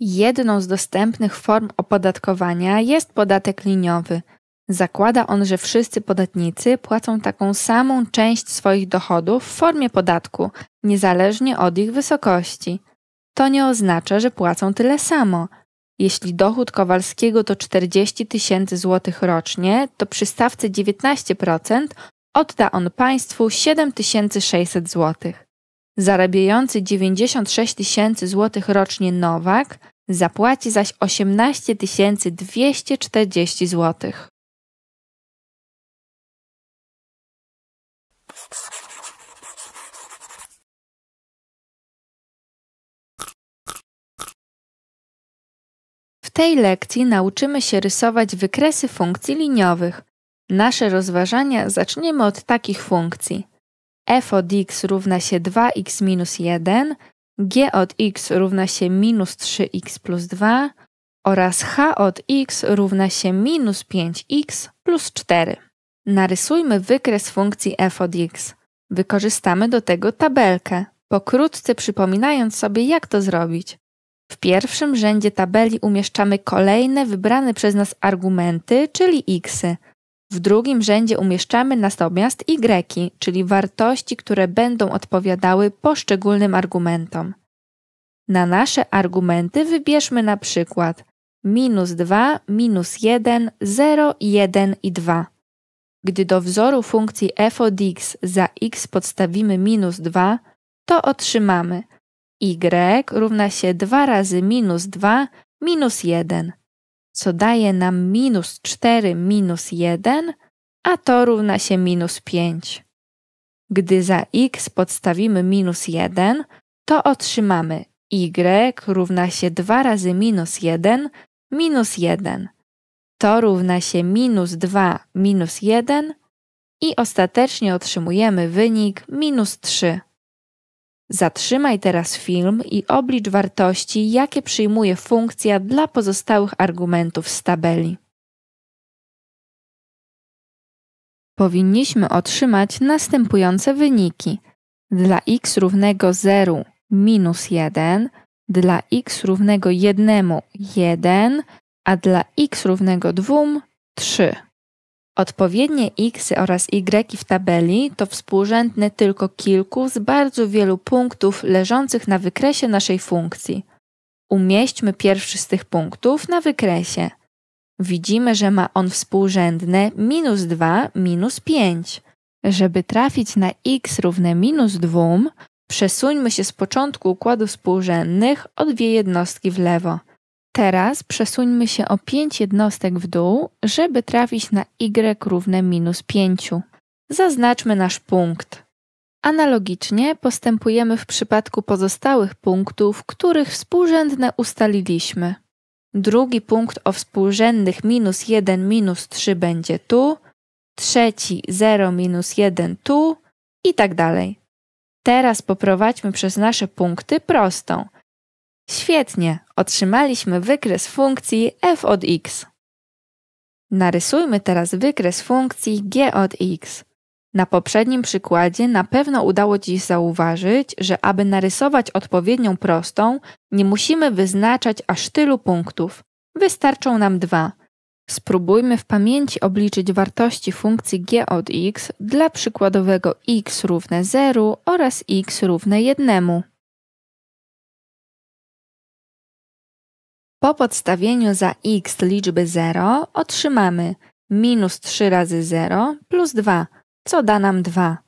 Jedną z dostępnych form opodatkowania jest podatek liniowy. Zakłada on, że wszyscy podatnicy płacą taką samą część swoich dochodów w formie podatku, niezależnie od ich wysokości. To nie oznacza, że płacą tyle samo. Jeśli dochód Kowalskiego to 40 tysięcy złotych rocznie, to przy stawce 19% odda on państwu 7600 złotych. Zarabiający 96 tysięcy złotych rocznie Nowak zapłaci zaś 18 240 złotych. W tej lekcji nauczymy się rysować wykresy funkcji liniowych. Nasze rozważania zaczniemy od takich funkcji – f od x równa się 2x minus 1, g od x równa się minus 3x plus 2 oraz h od x równa się minus 5x plus 4. Narysujmy wykres funkcji f od x. Wykorzystamy do tego tabelkę, pokrótce przypominając sobie jak to zrobić. W pierwszym rzędzie tabeli umieszczamy kolejne wybrane przez nas argumenty, czyli xy, w drugim rzędzie umieszczamy natomiast y, czyli wartości, które będą odpowiadały poszczególnym argumentom. Na nasze argumenty wybierzmy na przykład minus 2, minus 1, 0, 1 i 2. Gdy do wzoru funkcji f od x za x podstawimy minus 2, to otrzymamy y równa się 2 razy minus 2 minus 1 co daje nam minus 4 minus 1, a to równa się minus 5. Gdy za x podstawimy minus 1, to otrzymamy y równa się 2 razy minus 1 minus 1. To równa się minus 2 minus 1 i ostatecznie otrzymujemy wynik minus 3. Zatrzymaj teraz film i oblicz wartości, jakie przyjmuje funkcja dla pozostałych argumentów z tabeli. Powinniśmy otrzymać następujące wyniki. Dla x równego 0 minus 1, dla x równego 1 1, a dla x równego 2 3. Odpowiednie x oraz y w tabeli to współrzędne tylko kilku z bardzo wielu punktów leżących na wykresie naszej funkcji. Umieśćmy pierwszy z tych punktów na wykresie. Widzimy, że ma on współrzędne minus 2 minus 5. Żeby trafić na x równe minus 2, przesuńmy się z początku układu współrzędnych o dwie jednostki w lewo. Teraz przesuńmy się o 5 jednostek w dół, żeby trafić na y równe minus 5. Zaznaczmy nasz punkt. Analogicznie postępujemy w przypadku pozostałych punktów, których współrzędne ustaliliśmy. Drugi punkt o współrzędnych minus 1 minus 3 będzie tu, trzeci 0 minus 1 tu i tak dalej. Teraz poprowadźmy przez nasze punkty prostą – Świetnie, otrzymaliśmy wykres funkcji f od x. Narysujmy teraz wykres funkcji g od x. Na poprzednim przykładzie na pewno udało Ci się zauważyć, że aby narysować odpowiednią prostą, nie musimy wyznaczać aż tylu punktów. Wystarczą nam dwa. Spróbujmy w pamięci obliczyć wartości funkcji g od x dla przykładowego x równe 0 oraz x równe 1. Po podstawieniu za x liczby 0 otrzymamy minus 3 razy 0 plus 2, co da nam 2.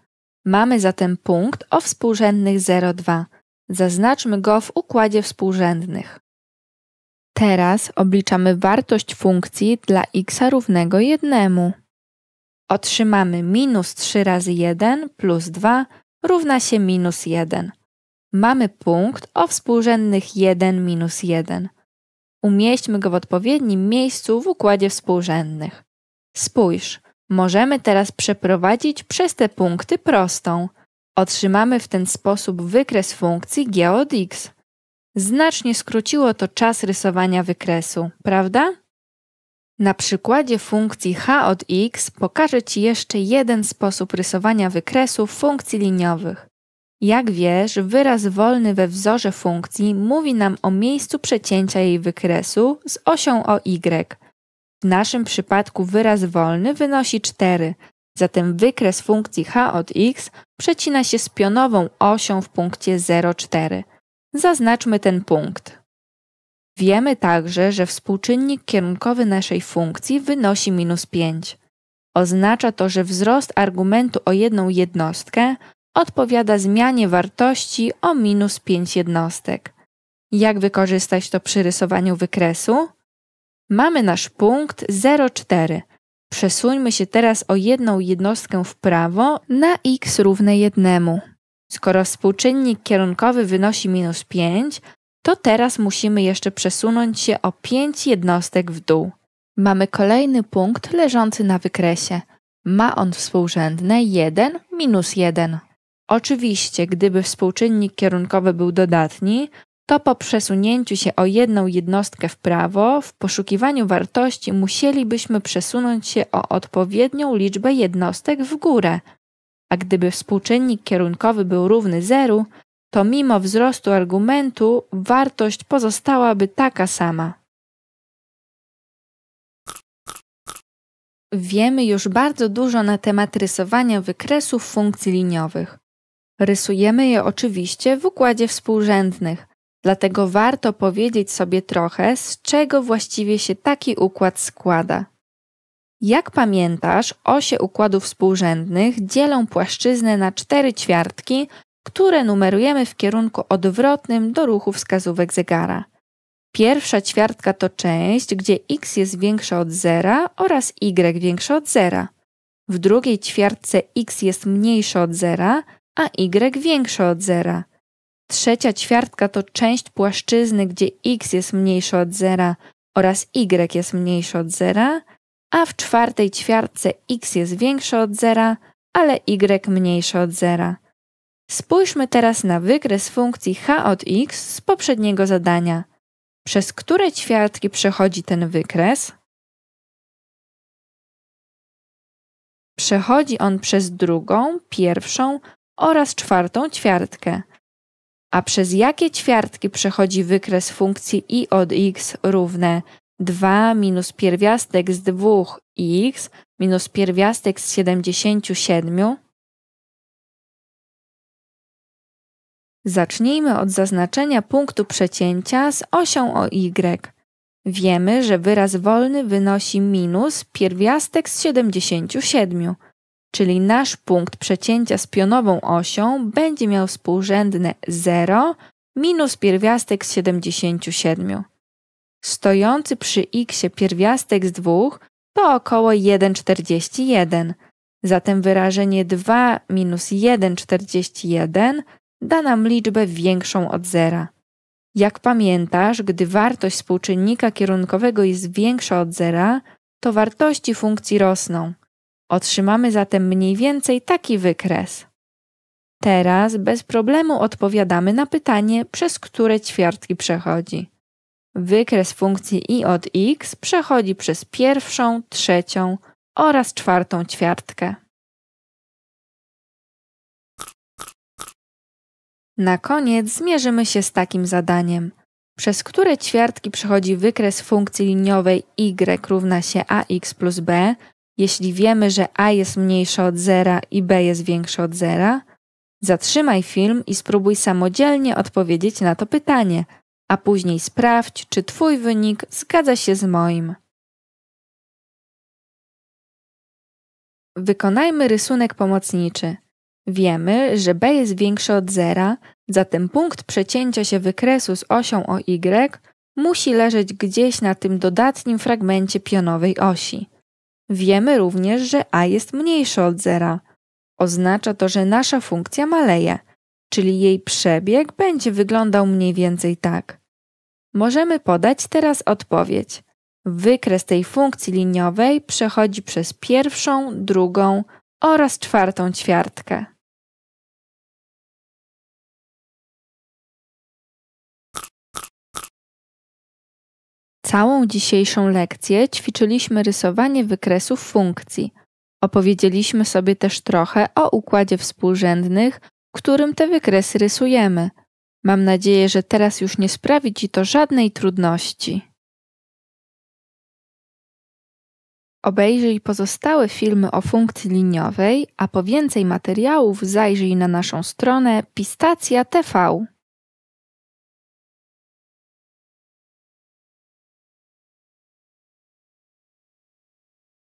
Mamy zatem punkt o współrzędnych 0,2. Zaznaczmy go w układzie współrzędnych. Teraz obliczamy wartość funkcji dla x równego 1. Otrzymamy minus 3 razy 1 plus 2 równa się minus 1. Mamy punkt o współrzędnych 1 minus 1. Umieśćmy go w odpowiednim miejscu w układzie współrzędnych. Spójrz, możemy teraz przeprowadzić przez te punkty prostą. Otrzymamy w ten sposób wykres funkcji g od x. Znacznie skróciło to czas rysowania wykresu, prawda? Na przykładzie funkcji h od x pokażę Ci jeszcze jeden sposób rysowania wykresu funkcji liniowych. Jak wiesz, wyraz wolny we wzorze funkcji mówi nam o miejscu przecięcia jej wykresu z osią o y. W naszym przypadku wyraz wolny wynosi 4, zatem wykres funkcji h od x przecina się z pionową osią w punkcie 0,4. Zaznaczmy ten punkt. Wiemy także, że współczynnik kierunkowy naszej funkcji wynosi minus 5. Oznacza to, że wzrost argumentu o jedną jednostkę odpowiada zmianie wartości o minus 5 jednostek. Jak wykorzystać to przy rysowaniu wykresu? Mamy nasz punkt 0,4. Przesuńmy się teraz o jedną jednostkę w prawo na x równe jednemu. Skoro współczynnik kierunkowy wynosi minus 5, to teraz musimy jeszcze przesunąć się o 5 jednostek w dół. Mamy kolejny punkt leżący na wykresie. Ma on współrzędne 1 minus 1. Oczywiście, gdyby współczynnik kierunkowy był dodatni, to po przesunięciu się o jedną jednostkę w prawo, w poszukiwaniu wartości musielibyśmy przesunąć się o odpowiednią liczbę jednostek w górę. A gdyby współczynnik kierunkowy był równy zeru, to mimo wzrostu argumentu wartość pozostałaby taka sama. Wiemy już bardzo dużo na temat rysowania wykresów funkcji liniowych. Rysujemy je oczywiście w układzie współrzędnych, dlatego warto powiedzieć sobie trochę, z czego właściwie się taki układ składa. Jak pamiętasz, osie układów współrzędnych dzielą płaszczyznę na cztery ćwiartki, które numerujemy w kierunku odwrotnym do ruchu wskazówek zegara. Pierwsza ćwiartka to część, gdzie x jest większa od zera oraz y większa od zera. W drugiej ćwiartce x jest mniejsza od zera, a y większe od zera. Trzecia ćwiartka to część płaszczyzny, gdzie x jest mniejsze od zera oraz y jest mniejsze od zera, a w czwartej ćwiartce x jest większe od zera, ale y mniejsze od zera. Spójrzmy teraz na wykres funkcji h od x z poprzedniego zadania. Przez które ćwiartki przechodzi ten wykres? Przechodzi on przez drugą, pierwszą oraz czwartą ćwiartkę. A przez jakie ćwiartki przechodzi wykres funkcji i od x równe 2 minus pierwiastek z 2 x minus pierwiastek z 77? Zacznijmy od zaznaczenia punktu przecięcia z osią o y. Wiemy, że wyraz wolny wynosi minus pierwiastek z 77 czyli nasz punkt przecięcia z pionową osią będzie miał współrzędne 0 minus pierwiastek z 77. Stojący przy x pierwiastek z 2 to około 1,41. Zatem wyrażenie 2 minus 1,41 da nam liczbę większą od zera. Jak pamiętasz, gdy wartość współczynnika kierunkowego jest większa od zera, to wartości funkcji rosną – Otrzymamy zatem mniej więcej taki wykres. Teraz bez problemu odpowiadamy na pytanie, przez które ćwiartki przechodzi. Wykres funkcji i od x przechodzi przez pierwszą, trzecią oraz czwartą ćwiartkę. Na koniec zmierzymy się z takim zadaniem. Przez które ćwiartki przechodzi wykres funkcji liniowej y równa się ax plus b jeśli wiemy, że A jest mniejsze od zera i B jest większe od zera, zatrzymaj film i spróbuj samodzielnie odpowiedzieć na to pytanie, a później sprawdź, czy Twój wynik zgadza się z moim. Wykonajmy rysunek pomocniczy. Wiemy, że B jest większe od zera, zatem punkt przecięcia się wykresu z osią o Y musi leżeć gdzieś na tym dodatnim fragmencie pionowej osi. Wiemy również, że a jest mniejsze od zera. Oznacza to, że nasza funkcja maleje, czyli jej przebieg będzie wyglądał mniej więcej tak. Możemy podać teraz odpowiedź. Wykres tej funkcji liniowej przechodzi przez pierwszą, drugą oraz czwartą ćwiartkę. Całą dzisiejszą lekcję ćwiczyliśmy rysowanie wykresów funkcji. Opowiedzieliśmy sobie też trochę o układzie współrzędnych, którym te wykresy rysujemy. Mam nadzieję, że teraz już nie sprawi Ci to żadnej trudności. Obejrzyj pozostałe filmy o funkcji liniowej, a po więcej materiałów zajrzyj na naszą stronę Pistacja TV.